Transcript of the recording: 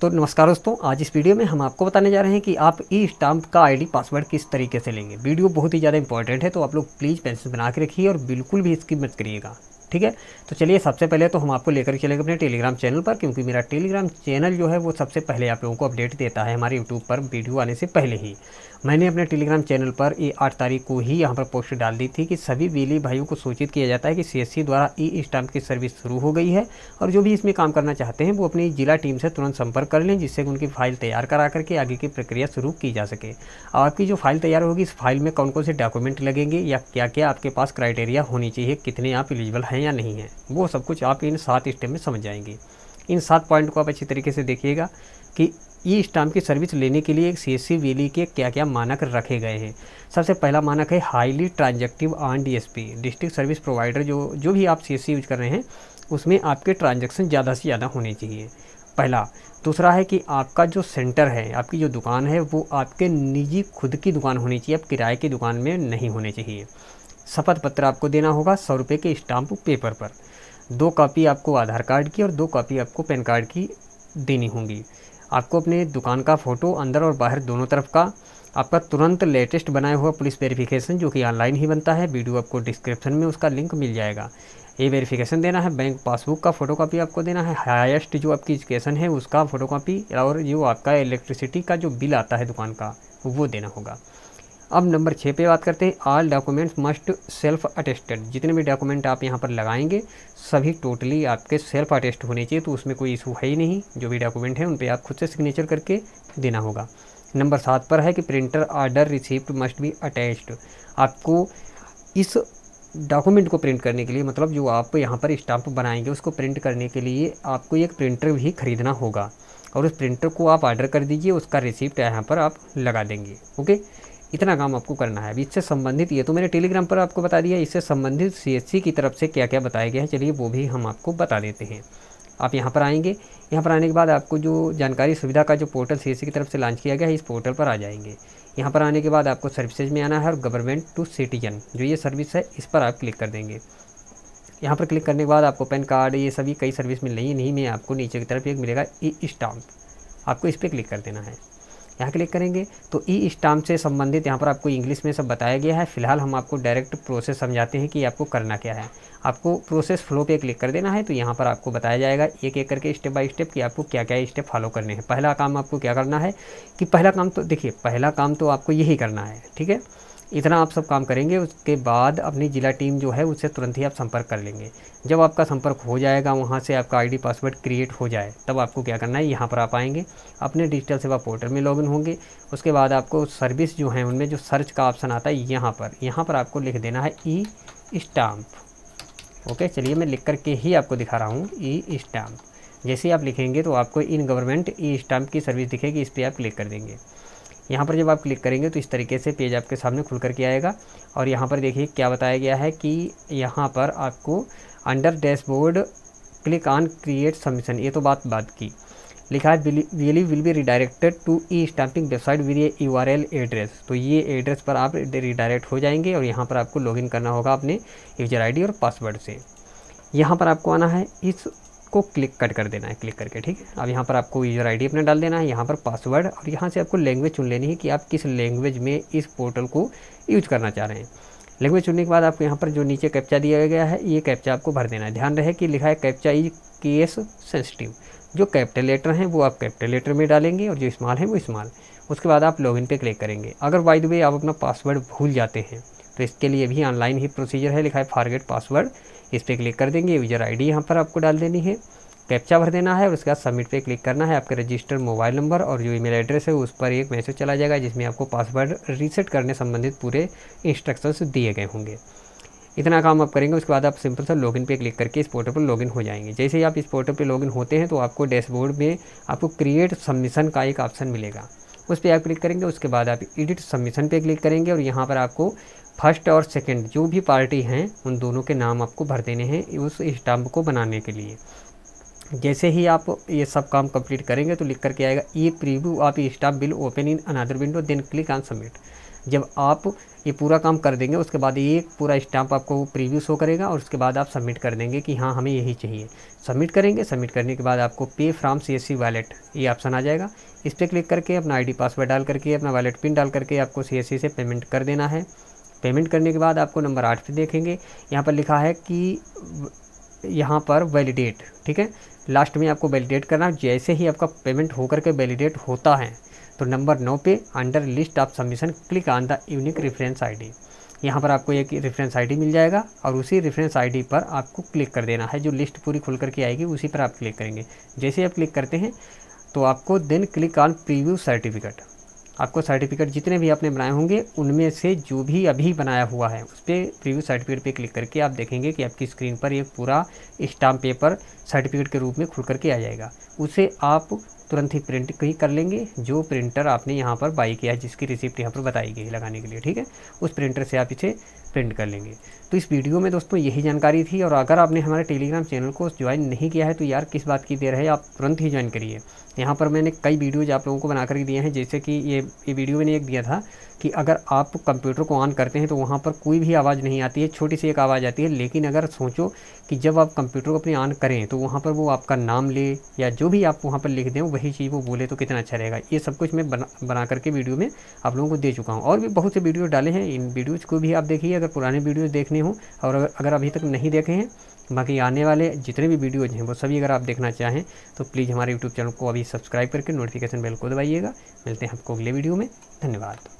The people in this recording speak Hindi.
तो नमस्कार दोस्तों आज इस वीडियो में हम आपको बताने जा रहे हैं कि आप ई स्टाम्प का आईडी पासवर्ड किस तरीके से लेंगे वीडियो बहुत ही ज़्यादा इंपॉर्टेंट है तो आप लोग प्लीज़ पेंसिल बना के रखिए और बिल्कुल भी इसकी मत करिएगा ठीक है तो चलिए सबसे पहले तो हम आपको लेकर चलेंगे अपने टेलीग्राम चैनल पर क्योंकि मेरा टेलीग्राम चैनल जो है वो सबसे पहले आप लोगों को अपडेट देता है हमारे यूट्यूब पर वीडियो आने से पहले ही मैंने अपने टेलीग्राम चैनल पर ये आठ तारीख को ही यहाँ पर पोस्ट डाल दी थी कि सभी बिजली भाइयों को सूचित किया जाता है कि सीएससी द्वारा ई स्टाम्प की सर्विस शुरू हो गई है और जो भी इसमें काम करना चाहते हैं वो अपनी जिला टीम से तुरंत संपर्क कर लें जिससे उनकी फाइल तैयार करा करके आगे की प्रक्रिया शुरू की जा सके आपकी जो फाइल तैयार होगी इस फाइल में कौन कौन से डॉक्यूमेंट लगेंगे या क्या क्या आपके पास क्राइटेरिया होनी चाहिए कितने आप एलिजिबल हैं या नहीं है वो सब कुछ आप इन सात स्टेप में समझ जाएंगे इन सात पॉइंट को आप अच्छी तरीके से देखिएगा कि ई स्टाम्प की सर्विस लेने के लिए सी एस सी के क्या क्या मानक रखे गए हैं सबसे पहला मानक है highly transactive on the district service provider जो जो भी आप सी एस सी यूज कर रहे हैं उसमें आपके ट्रांजेक्शन ज़्यादा से ज़्यादा होने चाहिए पहला दूसरा है कि आपका जो सेंटर है आपकी जो दुकान है वो आपके निजी खुद की दुकान होनी चाहिए आप किराए की दुकान में नहीं होने चाहिए शपथ पत्र आपको देना होगा सौ रुपये के स्टाम्प पेपर पर दो कॉपी आपको आधार कार्ड की और दो कॉपी आपको पैन कार्ड की देनी होंगी आपको अपने दुकान का फ़ोटो अंदर और बाहर दोनों तरफ का आपका तुरंत लेटेस्ट बनाया हुआ पुलिस वेरिफिकेशन जो कि ऑनलाइन ही बनता है वीडियो आपको डिस्क्रिप्शन में उसका लिंक मिल जाएगा ये वेरिफिकेशन देना है बैंक पासबुक का फ़ोटो कापी आपको देना है हाईएस्ट जो आपकी एजुकेशन है उसका फ़ोटो कापी और जो आपका इलेक्ट्रिसिटी का जो बिल आता है दुकान का वो देना होगा अब नंबर छः पे बात करते हैं all documents must self attested जितने भी डॉक्यूमेंट आप यहाँ पर लगाएंगे सभी टोटली आपके सेल्फ अटेस्ट होने चाहिए तो उसमें कोई इशू है ही नहीं जो भी डॉक्यूमेंट है उन पर आप खुद से सिग्नेचर करके देना होगा नंबर सात पर है कि printer order receipt must be attached आपको इस डॉक्यूमेंट को प्रिंट करने के लिए मतलब जो आप यहाँ पर स्टाम्प बनाएंगे उसको प्रिंट करने के लिए आपको एक प्रिंटर भी ख़रीदना होगा और उस प्रिंटर को आप ऑर्डर कर दीजिए उसका रिसिप्ट यहाँ पर आप लगा देंगे ओके इतना काम आपको करना है अभी इससे संबंधित ये तो मैंने टेलीग्राम पर आपको बता दिया इससे संबंधित सी की तरफ से क्या क्या बताया गया है चलिए वो भी हम आपको बता देते हैं आप यहाँ पर आएंगे यहाँ पर आने के बाद आपको जो जानकारी सुविधा का जो पोर्टल सी की तरफ से लॉन्च किया गया है इस पोर्टल पर आ जाएंगे यहाँ पर आने के बाद आपको सर्विसेज में आना है और गवर्नमेंट टू सिटीजन जो ये सर्विस है इस पर आप क्लिक कर देंगे यहाँ पर क्लिक करने के बाद आपको पैन कार्ड ये सभी कई सर्विस मिल रही है नहीं में आपको नीचे की तरफ एक मिलेगा ई स्टाम्प आपको इस पर क्लिक कर देना है यहाँ क्लिक करेंगे तो ई e स्टाम से संबंधित यहाँ पर आपको इंग्लिश में सब बताया गया है फिलहाल हम आपको डायरेक्ट प्रोसेस समझाते हैं कि आपको करना क्या है आपको प्रोसेस फ्लो पे क्लिक कर देना है तो यहाँ पर आपको बताया जाएगा एक एक करके स्टेप बाय स्टेप कि आपको क्या क्या स्टेप फॉलो करने हैं पहला काम आपको क्या करना है कि पहला काम तो देखिए पहला काम तो आपको यही करना है ठीक है इतना आप सब काम करेंगे उसके बाद अपनी ज़िला टीम जो है उससे तुरंत ही आप संपर्क कर लेंगे जब आपका संपर्क हो जाएगा वहाँ से आपका आईडी पासवर्ड क्रिएट हो जाए तब आपको क्या करना है यहाँ पर आप आएंगे अपने डिजिटल सेवा पोर्टल में लॉगिन होंगे उसके बाद आपको सर्विस जो है उनमें जो सर्च का ऑप्शन आता है यहाँ पर यहाँ पर आपको लिख देना है ई स्टाम्प ओके चलिए मैं लिख करके ही आपको दिखा रहा हूँ ई स्टाम्प जैसे आप लिखेंगे तो आपको इन गवर्नमेंट ई स्टाम्प की सर्विस दिखेगी इस पर आप क्लिक कर देंगे यहाँ पर जब आप क्लिक करेंगे तो इस तरीके से पेज आपके सामने खुल करके आएगा और यहाँ पर देखिए क्या बताया गया है कि यहाँ पर आपको under dashboard click on create submission ये तो बात बात की लिखा है वीली will be redirected to e stamping website with U R L address तो ये एड्रेस पर आप रिडायरेक्ट हो जाएंगे और यहाँ पर आपको लॉगिन करना होगा अपने यूजर आईडी और पासवर्ड से यहाँ पर आपको आना है इस आपको क्लिक कट कर देना है क्लिक करके ठीक है अब यहाँ पर आपको यूज़र आईडी अपना डाल देना है यहाँ पर पासवर्ड और यहाँ से आपको लैंग्वेज चुन लेनी है कि आप किस लैंग्वेज में इस पोर्टल को यूज करना चाह रहे हैं लैंग्वेज चुनने के बाद आपको यहाँ पर जो नीचे कैप्चा दिया गया है ये कैप्चा आपको भर देना है ध्यान रहे कि लिखा है कैप्चा इज केस सेंसिटिव जो कैपिटल लेटर हैं वो आप कैपिटल लेटर में डालेंगे और जो इस्माल है वो इस्माल उसके बाद आप लॉगिन पे क्लिक करेंगे अगर बाई द वे आप अपना पासवर्ड भूल जाते हैं तो इसके लिए भी ऑनलाइन ही प्रोसीजर है लिखा है फारगेट पासवर्ड इस पर क्लिक कर देंगे यूजर आई डी यहाँ पर आपको डाल देनी है कैप्चा भर देना है और उसके बाद सबमिट पे क्लिक करना है आपके रजिस्टर मोबाइल नंबर और जो ईमेल एड्रेस है उस पर एक मैसेज चला जाएगा जिसमें आपको पासवर्ड रीसेट करने संबंधित पूरे इंस्ट्रक्शंस दिए गए होंगे इतना काम आप करेंगे उसके बाद आप सिंपल सा लॉगिन पे क्लिक करके इस पोर्टल पर लॉगिन हो जाएंगे जैसे ही आप इस पोर्टल पर लॉगिन होते हैं तो आपको डैशबोर्ड में आपको क्रिएट सबमिशन का एक ऑप्शन मिलेगा उस पर आप क्लिक करेंगे उसके बाद आप एडिट सबमिशन पर क्लिक करेंगे और यहाँ पर आपको फर्स्ट और सेकंड जो भी पार्टी हैं उन दोनों के नाम आपको भर देने हैं उस स्टाम्प को बनाने के लिए जैसे ही आप ये सब काम कंप्लीट करेंगे तो लिख करके आएगा ई प्रीव्यू आप stamp will open in another window then click on submit जब आप ये पूरा काम कर देंगे उसके बाद ये पूरा स्टाम्प आपको प्रीव्यू शो करेगा और उसके बाद आप सबमिट कर देंगे कि हाँ हमें यही चाहिए सबमिट करेंगे सबमिट करने के बाद आपको pay from C S wallet ये ऑप्शन आ जाएगा इस पर क्लिक करके अपना आईडी पासवर्ड डाल करके अपना वैलेट पिन डाल करके आपको सी से पेमेंट कर देना है पेमेंट करने के बाद आपको नंबर आठ पे देखेंगे यहाँ पर लिखा है कि यहाँ पर वैलिडेट ठीक है लास्ट में आपको वैलिडेट करना जैसे ही आपका पेमेंट होकर के वैलिडेट होता है तो नंबर नौ पे under list of submission click on the unique reference ID यहाँ पर आपको एक रेफरेंस आईडी मिल जाएगा और उसी रेफरेंस आईडी पर आपको क्लिक कर देना है जो लिस्ट पूरी खुल करके आएगी उसी पर आप क्लिक करेंगे जैसे आप क्लिक करते हैं तो आपको then click on preview certificate आपको सर्टिफिकेट जितने भी आपने बनाए होंगे उनमें से जो भी अभी बनाया हुआ है उस पर प्रीव्यू सर्टिफिकेट पे क्लिक करके आप देखेंगे कि आपकी स्क्रीन पर एक पूरा स्टाम्प पेपर सर्टिफिकेट के रूप में खुल करके आ जाएगा उसे आप तुरंत ही प्रिंट ही कर लेंगे जो प्रिंटर आपने यहाँ पर बाई किया है जिसकी रिसिप्ट यहाँ पर बताई गई है लगाने के लिए ठीक है उस प्रिंटर से आप इसे प्रिंट कर लेंगे तो इस वीडियो में दोस्तों यही जानकारी थी और अगर आपने हमारे टेलीग्राम चैनल को ज्वाइन नहीं किया है तो यार किस बात की देर है आप तुरंत ही ज्वाइन करिए यहाँ पर मैंने कई वीडियोज़ आप लोगों को बना करके दिए हैं जैसे कि ये ये वीडियो मैंने एक दिया था कि अगर आप कंप्यूटर को ऑन करते हैं तो वहाँ पर कोई भी आवाज़ नहीं आती है छोटी सी एक आवाज़ आती है लेकिन अगर सोचो कि जब आप कंप्यूटर को अपने ऑन करें तो वहाँ पर वो आपका नाम ले या जो भी आप वहाँ पर लिख दें वही चीज़ वो बोले तो कितना अच्छा रहेगा ये सब कुछ मैं बना बना करके वीडियो में आप लोगों को दे चुका हूँ और भी बहुत से वीडियो डाले हैं इन वीडियोज़ को भी आप देखिए अगर पुराने वीडियोज़ देखने हों और अगर अभी तक नहीं देखे हैं बाकी आने वाले जितने भी वीडियोज हैं वो सभी अगर आप देखना चाहें तो प्लीज़ हमारे यूट्यूब चैनल को अभी सब्सक्राइब करके नोटिफिकेशन बेल को दबाइएगा मिलते हैं आपको अगले वीडियो में धन्यवाद